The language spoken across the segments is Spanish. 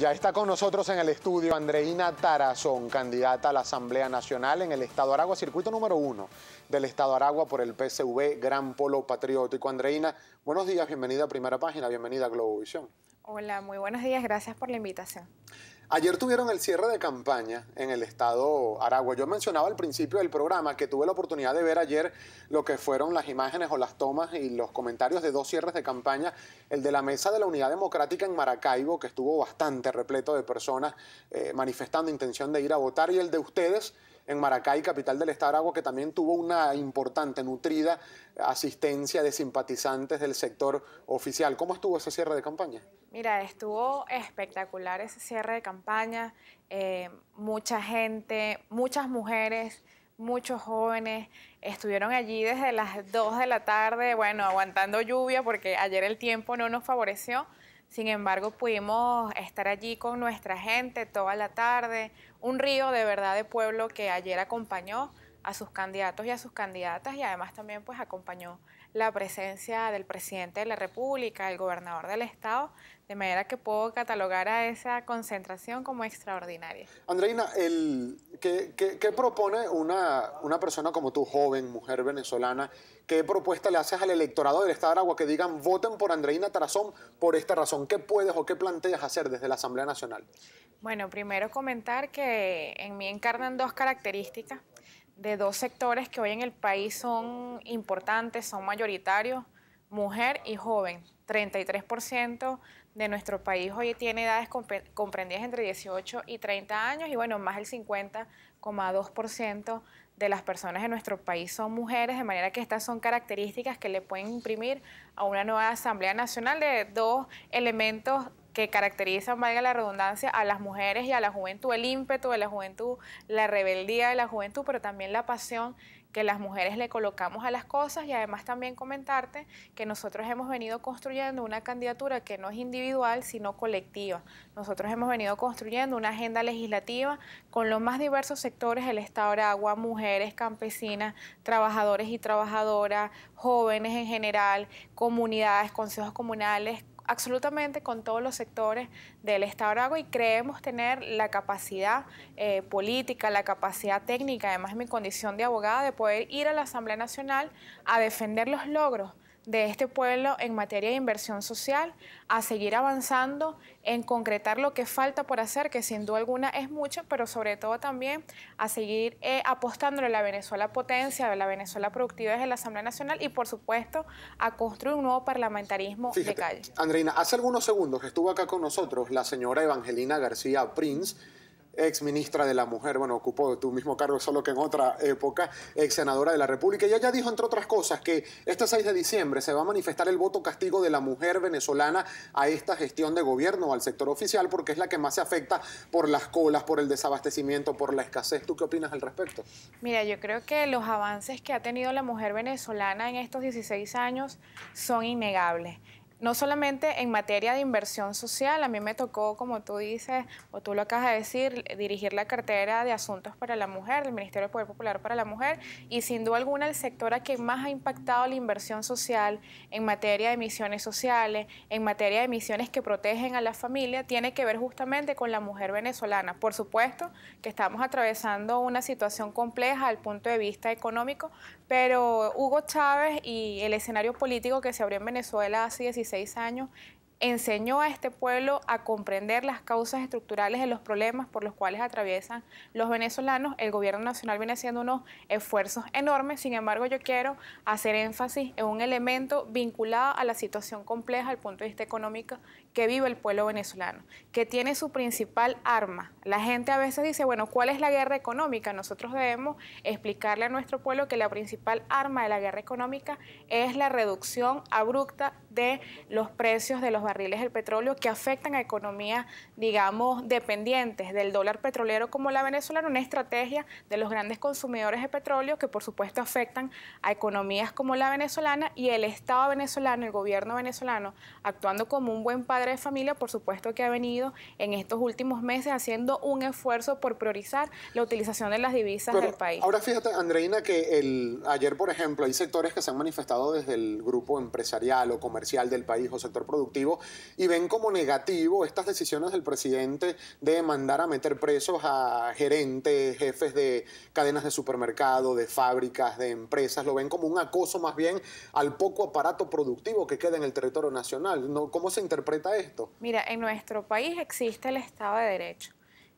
Ya está con nosotros en el estudio Andreina Tarazón, candidata a la Asamblea Nacional en el Estado Aragua, circuito número uno del Estado Aragua por el PCV Gran Polo Patriótico. Andreina, buenos días, bienvenida a Primera Página, bienvenida a Globovisión. Hola, muy buenos días, gracias por la invitación. Ayer tuvieron el cierre de campaña en el estado Aragua. Yo mencionaba al principio del programa que tuve la oportunidad de ver ayer lo que fueron las imágenes o las tomas y los comentarios de dos cierres de campaña. El de la mesa de la Unidad Democrática en Maracaibo, que estuvo bastante repleto de personas eh, manifestando intención de ir a votar, y el de ustedes en Maracay, capital del Estado de Aragua, que también tuvo una importante, nutrida asistencia de simpatizantes del sector oficial. ¿Cómo estuvo ese cierre de campaña? Mira, estuvo espectacular ese cierre de campaña. Eh, mucha gente, muchas mujeres, muchos jóvenes estuvieron allí desde las 2 de la tarde, bueno, aguantando lluvia porque ayer el tiempo no nos favoreció sin embargo, pudimos estar allí con nuestra gente toda la tarde, un río de verdad de pueblo que ayer acompañó a sus candidatos y a sus candidatas y además también pues acompañó la presencia del presidente de la República, el gobernador del estado, de manera que puedo catalogar a esa concentración como extraordinaria. Andreina, el, ¿qué, propone una, una, persona como tú, joven, mujer venezolana? ¿Qué propuesta le haces al electorado del estado de Aragua que digan voten por Andreina Tarazón por esta razón? ¿Qué puedes o qué planteas hacer desde la Asamblea Nacional? Bueno, primero comentar que en mí encarnan dos características de dos sectores que hoy en el país son importantes, son mayoritarios, mujer y joven. 33% de nuestro país hoy tiene edades comprendidas entre 18 y 30 años y bueno, más del 50,2% de las personas de nuestro país son mujeres, de manera que estas son características que le pueden imprimir a una nueva Asamblea Nacional de dos elementos que caracterizan, valga la redundancia, a las mujeres y a la juventud, el ímpetu de la juventud, la rebeldía de la juventud, pero también la pasión que las mujeres le colocamos a las cosas y además también comentarte que nosotros hemos venido construyendo una candidatura que no es individual, sino colectiva. Nosotros hemos venido construyendo una agenda legislativa con los más diversos sectores del Estado de Aragua, mujeres, campesinas, trabajadores y trabajadoras, jóvenes en general, comunidades, consejos comunales, absolutamente con todos los sectores del Estado de Aragua y creemos tener la capacidad eh, política, la capacidad técnica, además de mi condición de abogada, de poder ir a la Asamblea Nacional a defender los logros de este pueblo en materia de inversión social, a seguir avanzando en concretar lo que falta por hacer, que sin duda alguna es mucho, pero sobre todo también a seguir apostando eh, apostándole la Venezuela potencia, a la Venezuela productiva desde la Asamblea Nacional y, por supuesto, a construir un nuevo parlamentarismo de calle. Andreina, hace algunos segundos estuvo acá con nosotros la señora Evangelina García Prince ex ministra de la Mujer, bueno, ocupó tu mismo cargo solo que en otra época, ex senadora de la República. Y ella dijo, entre otras cosas, que este 6 de diciembre se va a manifestar el voto castigo de la mujer venezolana a esta gestión de gobierno, al sector oficial, porque es la que más se afecta por las colas, por el desabastecimiento, por la escasez. ¿Tú qué opinas al respecto? Mira, yo creo que los avances que ha tenido la mujer venezolana en estos 16 años son innegables no solamente en materia de inversión social, a mí me tocó, como tú dices, o tú lo acabas de decir, dirigir la cartera de asuntos para la mujer, del Ministerio del Poder Popular para la Mujer, y sin duda alguna el sector a que más ha impactado la inversión social en materia de misiones sociales, en materia de misiones que protegen a la familia, tiene que ver justamente con la mujer venezolana. Por supuesto que estamos atravesando una situación compleja al punto de vista económico, pero Hugo Chávez y el escenario político que se abrió en Venezuela hace 16 años, enseñó a este pueblo a comprender las causas estructurales de los problemas por los cuales atraviesan los venezolanos. El gobierno nacional viene haciendo unos esfuerzos enormes, sin embargo yo quiero hacer énfasis en un elemento vinculado a la situación compleja desde el punto de vista económico que vive el pueblo venezolano, que tiene su principal arma. La gente a veces dice, bueno, ¿cuál es la guerra económica? Nosotros debemos explicarle a nuestro pueblo que la principal arma de la guerra económica es la reducción abrupta de los precios de los barriles del petróleo que afectan a economías, digamos, dependientes del dólar petrolero como la venezolana, una estrategia de los grandes consumidores de petróleo que por supuesto afectan a economías como la venezolana y el Estado venezolano, el gobierno venezolano, actuando como un buen país de familia, por supuesto que ha venido en estos últimos meses haciendo un esfuerzo por priorizar la utilización de las divisas del país. Ahora fíjate, Andreina, que el, ayer, por ejemplo, hay sectores que se han manifestado desde el grupo empresarial o comercial del país o sector productivo y ven como negativo estas decisiones del presidente de mandar a meter presos a gerentes, jefes de cadenas de supermercado, de fábricas, de empresas, lo ven como un acoso más bien al poco aparato productivo que queda en el territorio nacional. ¿Cómo se interpreta esto? Mira, en nuestro país existe el Estado de Derecho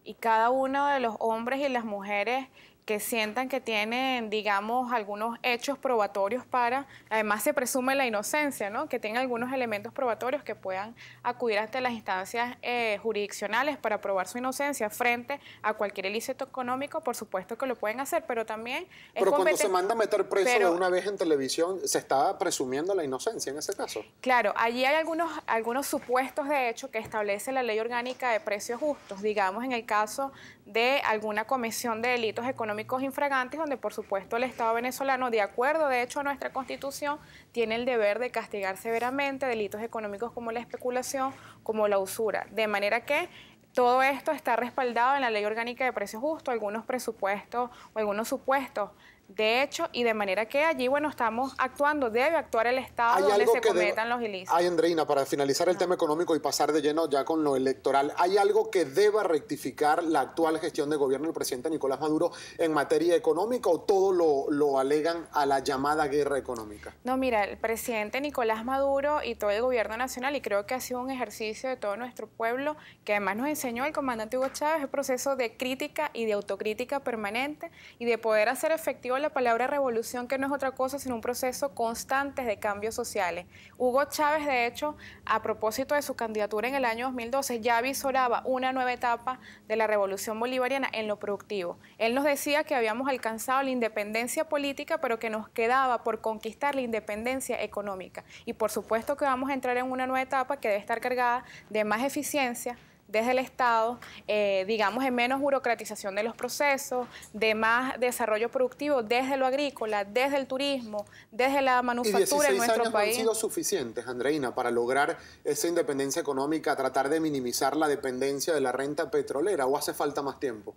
y cada uno de los hombres y las mujeres que sientan que tienen, digamos, algunos hechos probatorios para, además se presume la inocencia, ¿no? Que tengan algunos elementos probatorios que puedan acudir ante las instancias eh, jurisdiccionales para probar su inocencia frente a cualquier ilícito económico, por supuesto que lo pueden hacer, pero también... Pero cuando se manda a meter preso de una vez en televisión, se está presumiendo la inocencia en ese caso. Claro, allí hay algunos, algunos supuestos de hecho que establece la ley orgánica de precios justos, digamos, en el caso de alguna comisión de delitos económicos infragantes, donde por supuesto el Estado venezolano, de acuerdo de hecho a nuestra Constitución, tiene el deber de castigar severamente delitos económicos como la especulación, como la usura. De manera que todo esto está respaldado en la Ley Orgánica de Precios Justos, algunos presupuestos o algunos supuestos de hecho y de manera que allí, bueno, estamos actuando, debe actuar el Estado hay donde se cometan los ilícitos. Ay, Andreina, para finalizar el ah. tema económico y pasar de lleno ya con lo electoral, ¿hay algo que deba rectificar la actual gestión de gobierno del presidente Nicolás Maduro en materia económica o todo lo, lo alegan a la llamada guerra económica? No, mira, el presidente Nicolás Maduro y todo el gobierno nacional, y creo que ha sido un ejercicio de todo nuestro pueblo, que además nos enseñó el comandante Hugo Chávez, el proceso de crítica y de autocrítica permanente y de poder hacer efectivo la palabra revolución, que no es otra cosa sino un proceso constante de cambios sociales. Hugo Chávez, de hecho, a propósito de su candidatura en el año 2012, ya visoraba una nueva etapa de la revolución bolivariana en lo productivo. Él nos decía que habíamos alcanzado la independencia política, pero que nos quedaba por conquistar la independencia económica. Y por supuesto que vamos a entrar en una nueva etapa que debe estar cargada de más eficiencia, desde el Estado, eh, digamos, en menos burocratización de los procesos, de más desarrollo productivo desde lo agrícola, desde el turismo, desde la manufactura en nuestro años país. han sido suficientes, Andreina, para lograr esa independencia económica, tratar de minimizar la dependencia de la renta petrolera o hace falta más tiempo?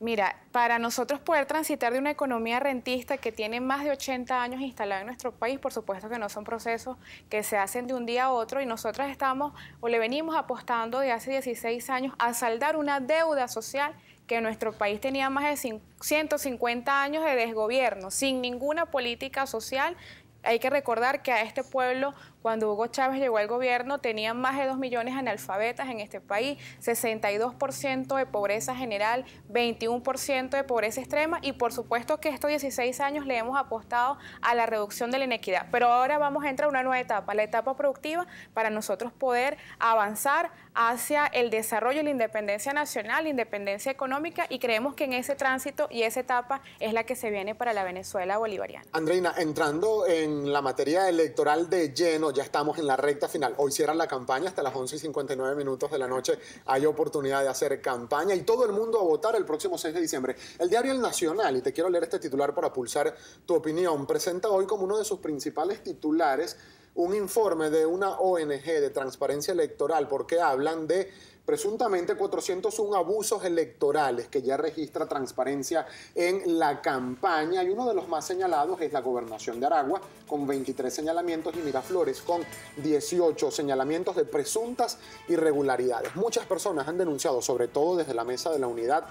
Mira, para nosotros poder transitar de una economía rentista que tiene más de 80 años instalada en nuestro país, por supuesto que no son procesos que se hacen de un día a otro y nosotros estamos o le venimos apostando de hace 16 años a saldar una deuda social que nuestro país tenía más de 150 años de desgobierno, sin ninguna política social. Hay que recordar que a este pueblo cuando Hugo Chávez llegó al gobierno, tenían más de 2 millones de analfabetas en este país, 62% de pobreza general, 21% de pobreza extrema y por supuesto que estos 16 años le hemos apostado a la reducción de la inequidad. Pero ahora vamos a entrar a una nueva etapa, la etapa productiva, para nosotros poder avanzar hacia el desarrollo la independencia nacional, la independencia económica y creemos que en ese tránsito y esa etapa es la que se viene para la Venezuela bolivariana. Andreina, entrando en la materia electoral de lleno, ya estamos en la recta final. Hoy hicieran la campaña hasta las 11 y 59 minutos de la noche. Hay oportunidad de hacer campaña y todo el mundo a votar el próximo 6 de diciembre. El diario El Nacional, y te quiero leer este titular para pulsar tu opinión, presenta hoy como uno de sus principales titulares un informe de una ONG de transparencia electoral porque hablan de presuntamente 401 abusos electorales que ya registra transparencia en la campaña y uno de los más señalados es la gobernación de Aragua con 23 señalamientos y Miraflores con 18 señalamientos de presuntas irregularidades. Muchas personas han denunciado, sobre todo desde la mesa de la unidad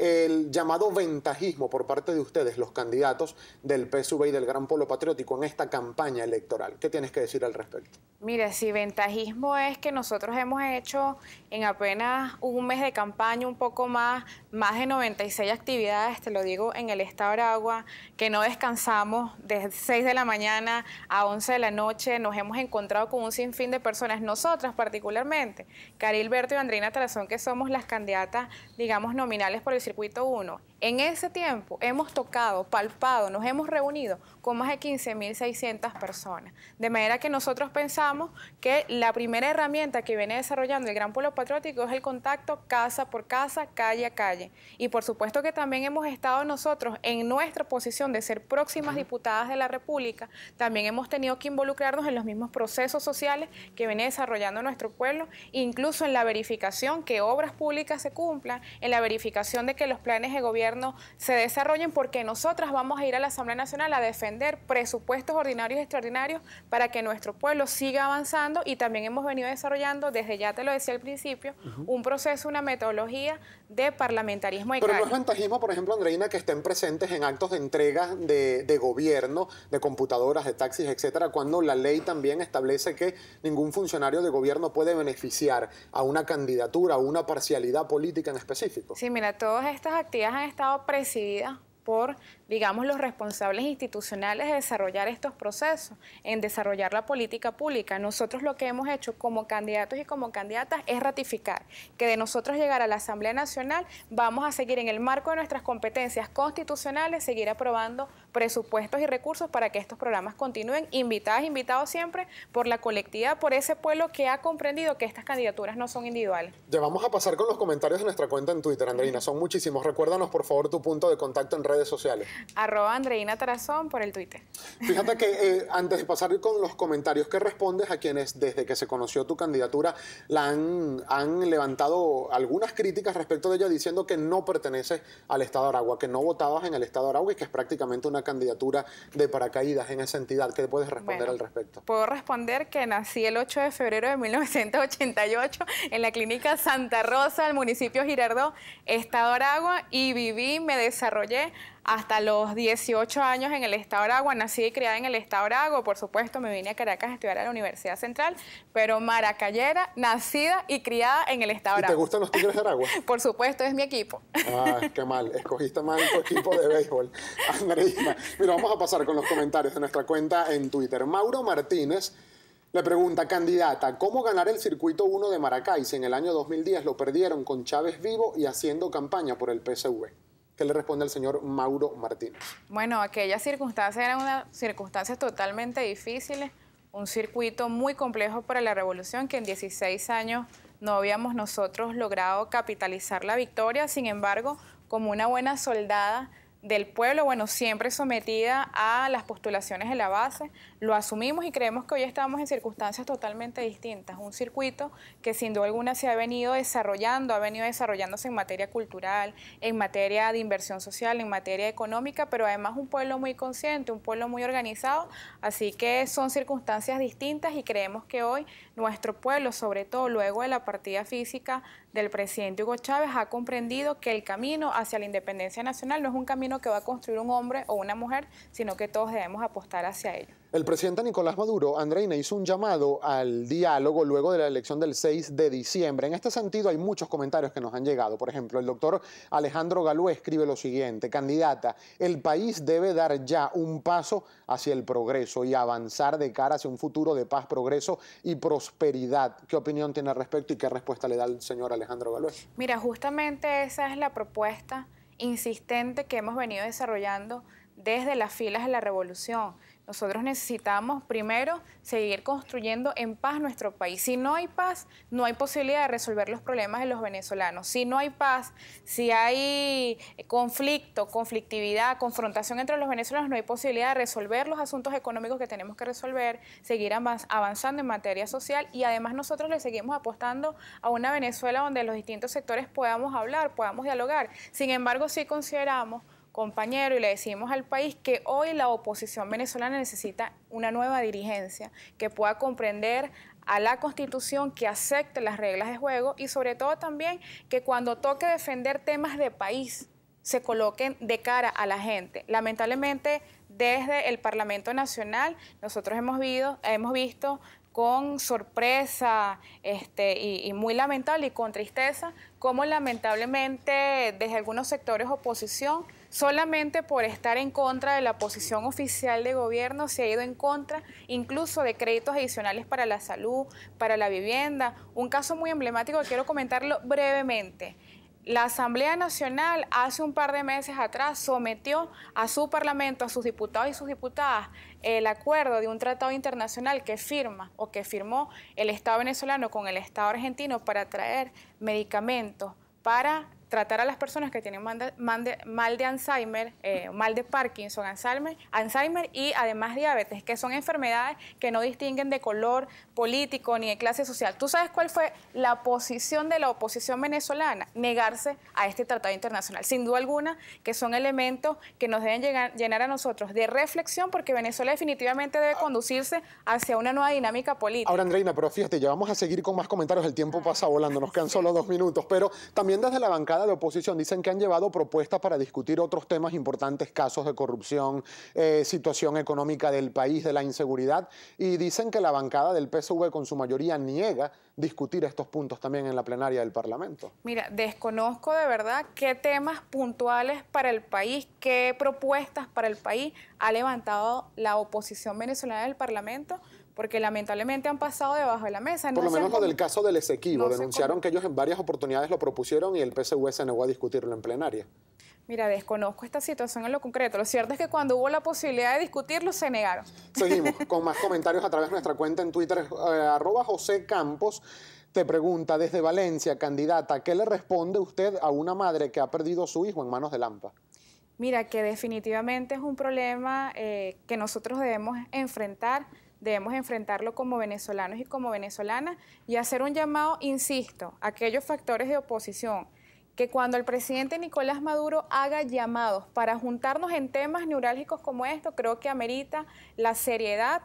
el llamado ventajismo por parte de ustedes, los candidatos del PSUV y del Gran Polo Patriótico, en esta campaña electoral. ¿Qué tienes que decir al respecto? Mire, si ventajismo es que nosotros hemos hecho en apenas un mes de campaña, un poco más, más de 96 actividades, te lo digo, en el Estado de Aragua, que no descansamos de 6 de la mañana a 11 de la noche, nos hemos encontrado con un sinfín de personas, nosotras particularmente, Caril Berto y Andrina Tarazón, que somos las candidatas, digamos, nominales por el circuito 1 en ese tiempo hemos tocado, palpado, nos hemos reunido con más de 15.600 personas. De manera que nosotros pensamos que la primera herramienta que viene desarrollando el Gran Pueblo Patriótico es el contacto casa por casa, calle a calle. Y por supuesto que también hemos estado nosotros en nuestra posición de ser próximas diputadas de la República, también hemos tenido que involucrarnos en los mismos procesos sociales que viene desarrollando nuestro pueblo, incluso en la verificación que obras públicas se cumplan, en la verificación de que los planes de gobierno se desarrollen porque nosotras vamos a ir a la Asamblea Nacional a defender presupuestos ordinarios y extraordinarios para que nuestro pueblo siga avanzando y también hemos venido desarrollando, desde ya te lo decía al principio, un proceso, una metodología de parlamentarismo. Pero no es ventajismo, por ejemplo, Andreina, que estén presentes en actos de entrega de, de gobierno, de computadoras, de taxis, etcétera, cuando la ley también establece que ningún funcionario de gobierno puede beneficiar a una candidatura, o una parcialidad política en específico. Sí, mira, todas estas actividades han estado presidida por, digamos, los responsables institucionales de desarrollar estos procesos, en desarrollar la política pública. Nosotros lo que hemos hecho como candidatos y como candidatas es ratificar que de nosotros llegar a la Asamblea Nacional vamos a seguir en el marco de nuestras competencias constitucionales, seguir aprobando presupuestos y recursos para que estos programas continúen. Invitadas, invitados siempre por la colectividad, por ese pueblo que ha comprendido que estas candidaturas no son individuales. Ya vamos a pasar con los comentarios de nuestra cuenta en Twitter, Andreina. Son muchísimos. Recuérdanos, por favor, tu punto de contacto en redes sociales. Arroba Andreina Tarazón por el Twitter. Fíjate que eh, antes de pasar con los comentarios, que respondes a quienes desde que se conoció tu candidatura la han, han levantado algunas críticas respecto de ella diciendo que no pertenece al Estado de Aragua, que no votabas en el Estado de Aragua y que es prácticamente una candidatura de paracaídas en esa entidad? ¿Qué puedes responder al respecto? Puedo responder que nací el 8 de febrero de 1988 en la clínica Santa Rosa, del municipio Girardó, Estado Aragua, y viví, me desarrollé hasta los 18 años en el Estado Aragua, nací y criada en el Estado Aragua, por supuesto, me vine a Caracas a estudiar a la Universidad Central, pero maracayera, nacida y criada en el Estado Aragua. ¿Te gustan los Tigres de Aragua? por supuesto, es mi equipo. Ah, qué mal, escogiste mal tu equipo de béisbol. mira, vamos a pasar con los comentarios de nuestra cuenta en Twitter. Mauro Martínez le pregunta, candidata, ¿cómo ganar el circuito 1 de Maracay si en el año 2010 lo perdieron con Chávez vivo y haciendo campaña por el PSV? ¿Qué le responde el señor Mauro Martínez. Bueno, aquellas circunstancias eran unas circunstancias totalmente difíciles, un circuito muy complejo para la revolución que en 16 años no habíamos nosotros logrado capitalizar la victoria, sin embargo, como una buena soldada, del pueblo, bueno, siempre sometida a las postulaciones de la base, lo asumimos y creemos que hoy estamos en circunstancias totalmente distintas, un circuito que sin duda alguna se ha venido desarrollando, ha venido desarrollándose en materia cultural, en materia de inversión social, en materia económica, pero además un pueblo muy consciente, un pueblo muy organizado, así que son circunstancias distintas y creemos que hoy nuestro pueblo, sobre todo luego de la partida física del presidente Hugo Chávez, ha comprendido que el camino hacia la independencia nacional no es un camino que va a construir un hombre o una mujer, sino que todos debemos apostar hacia ello. El presidente Nicolás Maduro, Andreina, hizo un llamado al diálogo luego de la elección del 6 de diciembre. En este sentido hay muchos comentarios que nos han llegado. Por ejemplo, el doctor Alejandro Galú escribe lo siguiente, candidata, el país debe dar ya un paso hacia el progreso y avanzar de cara hacia un futuro de paz, progreso y prosperidad. ¿Qué opinión tiene al respecto y qué respuesta le da el señor Alejandro Galú? Mira, justamente esa es la propuesta insistente que hemos venido desarrollando desde las filas de la revolución. Nosotros necesitamos primero seguir construyendo en paz nuestro país. Si no hay paz, no hay posibilidad de resolver los problemas de los venezolanos. Si no hay paz, si hay eh, conflicto, conflictividad, confrontación entre los venezolanos, no hay posibilidad de resolver los asuntos económicos que tenemos que resolver, seguir avanzando en materia social y además nosotros le seguimos apostando a una Venezuela donde los distintos sectores podamos hablar, podamos dialogar. Sin embargo, sí consideramos compañero y le decimos al país que hoy la oposición venezolana necesita una nueva dirigencia que pueda comprender a la Constitución, que acepte las reglas de juego y sobre todo también que cuando toque defender temas de país se coloquen de cara a la gente. Lamentablemente, desde el Parlamento Nacional, nosotros hemos, hemos visto con sorpresa este, y, y, muy lamentable y con tristeza, como lamentablemente desde algunos sectores oposición solamente por estar en contra de la posición oficial de gobierno, se ha ido en contra incluso de créditos adicionales para la salud, para la vivienda. Un caso muy emblemático que quiero comentarlo brevemente. La Asamblea Nacional hace un par de meses atrás sometió a su Parlamento, a sus diputados y sus diputadas, el acuerdo de un tratado internacional que firma o que firmó el Estado venezolano con el Estado argentino para traer medicamentos para tratar a las personas que tienen mal de, Alzheimer, eh, mal de Parkinson, Alzheimer, y además diabetes, que son enfermedades que no distinguen de color político ni de clase social. ¿Tú sabes cuál fue la posición de la oposición venezolana? Negarse a este tratado internacional. Sin duda alguna que son elementos que nos deben llenar a nosotros de reflexión porque Venezuela definitivamente debe ah. conducirse hacia una nueva dinámica política. Ahora, Andreina, pero fíjate, ya vamos a seguir con más comentarios. El tiempo pasa volando, nos quedan solo dos minutos, pero también desde la bancada de oposición dicen que han llevado propuestas para discutir otros temas importantes, casos de corrupción, eh, situación económica del país, de la inseguridad, y dicen que la bancada del PSV con su mayoría niega discutir estos puntos también en la plenaria del Parlamento. Mira, desconozco de verdad qué temas puntuales para el país, qué propuestas para el país ha levantado la oposición venezolana del Parlamento porque lamentablemente han pasado debajo de la mesa. Por lo menos lo del caso del Esequibo, denunciaron que ellos en varias oportunidades lo propusieron y el PSV se negó a discutirlo en plenaria. Mira, desconozco esta situación en lo concreto. Lo cierto es que cuando hubo la posibilidad de discutirlo, se negaron. Seguimos con más comentarios a través de nuestra cuenta en Twitter, eh, arroba José Campos. Te pregunta desde Valencia, candidata, ¿qué le responde usted a una madre que ha perdido a su hijo en manos de Lampa? Mira, que definitivamente es un problema eh, que nosotros debemos enfrentar debemos enfrentarlo como venezolanos y como venezolanas y hacer un llamado, insisto, a aquellos factores de oposición que cuando el presidente Nicolás Maduro haga llamados para juntarnos en temas neurálgicos como esto, creo que amerita la seriedad,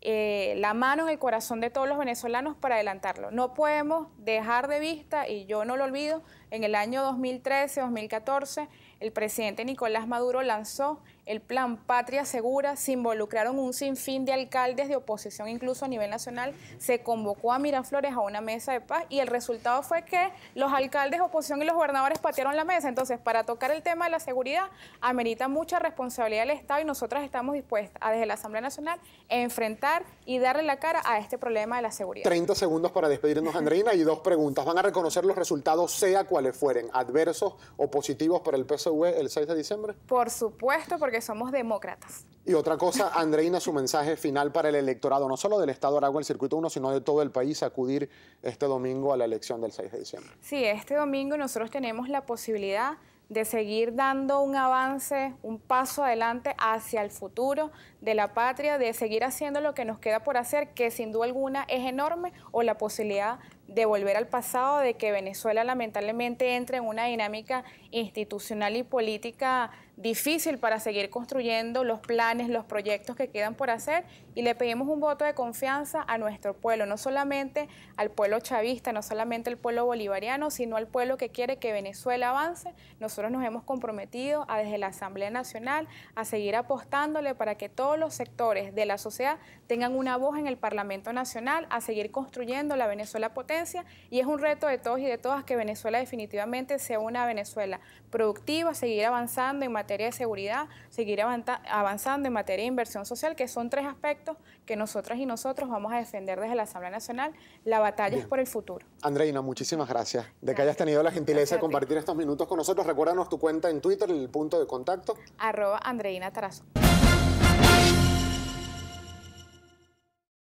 eh, la mano en el corazón de todos los venezolanos para adelantarlo. No podemos dejar de vista, y yo no lo olvido, en el año 2013-2014, el presidente Nicolás Maduro lanzó el plan Patria Segura, se involucraron un sinfín de alcaldes de oposición, incluso a nivel nacional, se convocó a Miraflores a una mesa de paz y el resultado fue que los alcaldes de oposición y los gobernadores patearon la mesa. Entonces, para tocar el tema de la seguridad, amerita mucha responsabilidad del Estado y nosotras estamos dispuestas a, desde la Asamblea Nacional, enfrentar y darle la cara a este problema de la seguridad. 30 segundos para despedirnos, Andreina, y dos preguntas. ¿Van a reconocer los resultados, sea cuales fueren, adversos o positivos para el PSV el 6 de diciembre? Por supuesto, porque somos demócratas. Y otra cosa, Andreina, su mensaje final para el electorado, no solo del Estado Aragua, el Circuito 1, sino de todo el país, acudir este domingo a la elección del 6 de diciembre. Sí, este domingo nosotros tenemos la posibilidad de seguir dando un avance, un paso adelante hacia el futuro de la patria, de seguir haciendo lo que nos queda por hacer, que sin duda alguna es enorme, o la posibilidad de volver al pasado, de que Venezuela lamentablemente entre en una dinámica institucional y política difícil para seguir construyendo los planes, los proyectos que quedan por hacer y le pedimos un voto de confianza a nuestro pueblo, no solamente al pueblo chavista, no solamente al pueblo bolivariano, sino al pueblo que quiere que Venezuela avance. Nosotros nos hemos comprometido desde la Asamblea Nacional a seguir apostándole para que todos los sectores de la sociedad tengan una voz en el Parlamento Nacional, a seguir construyendo la Venezuela potencia y es un reto de todos y de todas que Venezuela definitivamente sea una Venezuela productiva, seguir avanzando en materia de seguridad, seguir avanzando en materia de inversión social, que son tres aspectos que nosotras y nosotros vamos a defender desde la Asamblea Nacional. La batalla es por el futuro. Andreina, muchísimas gracias de que hayas tenido la gentileza de compartir estos minutos con nosotros. Recuérdanos tu cuenta en Twitter, el punto de contacto. Arroba Andreina Tarazo.